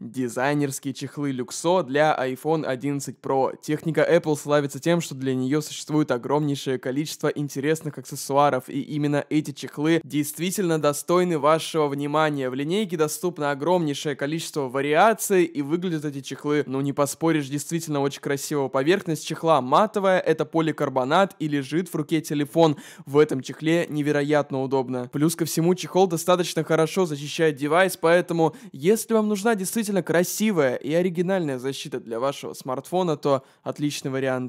Дизайнерские чехлы Люксо для iPhone 11 Pro. Техника Apple славится тем, что для нее существует огромнейшее количество интересных аксессуаров, и именно эти чехлы действительно достойны вашего внимания. В линейке доступно огромнейшее количество вариаций, и выглядят эти чехлы, ну не поспоришь, действительно очень красиво. Поверхность чехла матовая, это поликарбонат и лежит в руке телефон. В этом чехле невероятно удобно. Плюс ко всему чехол достаточно хорошо защищает девайс, поэтому если вам нужна действительно действительно красивая и оригинальная защита для вашего смартфона, то отличный вариант.